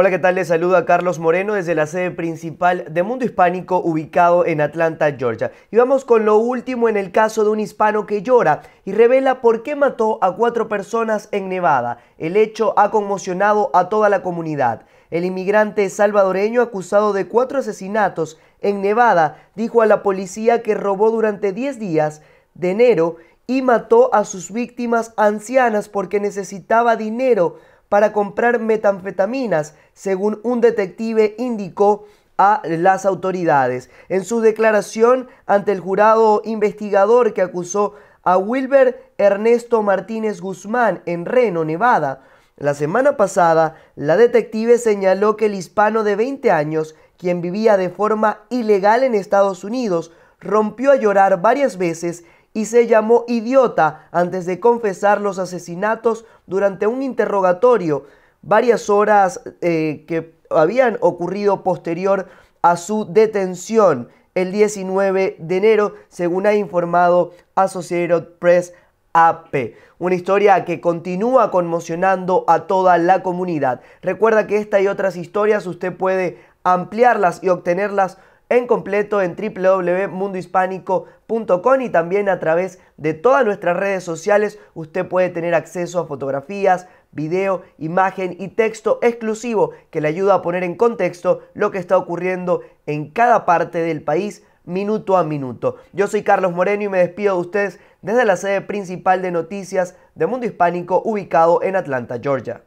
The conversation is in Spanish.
Hola, ¿qué tal? Les saluda Carlos Moreno desde la sede principal de Mundo Hispánico ubicado en Atlanta, Georgia. Y vamos con lo último en el caso de un hispano que llora y revela por qué mató a cuatro personas en Nevada. El hecho ha conmocionado a toda la comunidad. El inmigrante salvadoreño acusado de cuatro asesinatos en Nevada dijo a la policía que robó durante 10 días de enero y mató a sus víctimas ancianas porque necesitaba dinero para comprar metanfetaminas, según un detective indicó a las autoridades. En su declaración ante el jurado investigador que acusó a Wilber Ernesto Martínez Guzmán en Reno, Nevada, la semana pasada, la detective señaló que el hispano de 20 años, quien vivía de forma ilegal en Estados Unidos, rompió a llorar varias veces y se llamó idiota antes de confesar los asesinatos durante un interrogatorio varias horas eh, que habían ocurrido posterior a su detención el 19 de enero, según ha informado Associated Press AP. E. Una historia que continúa conmocionando a toda la comunidad. Recuerda que esta y otras historias usted puede ampliarlas y obtenerlas en completo en www.mundohispánico.com y también a través de todas nuestras redes sociales usted puede tener acceso a fotografías, video, imagen y texto exclusivo que le ayuda a poner en contexto lo que está ocurriendo en cada parte del país minuto a minuto. Yo soy Carlos Moreno y me despido de ustedes desde la sede principal de noticias de Mundo Hispánico ubicado en Atlanta, Georgia.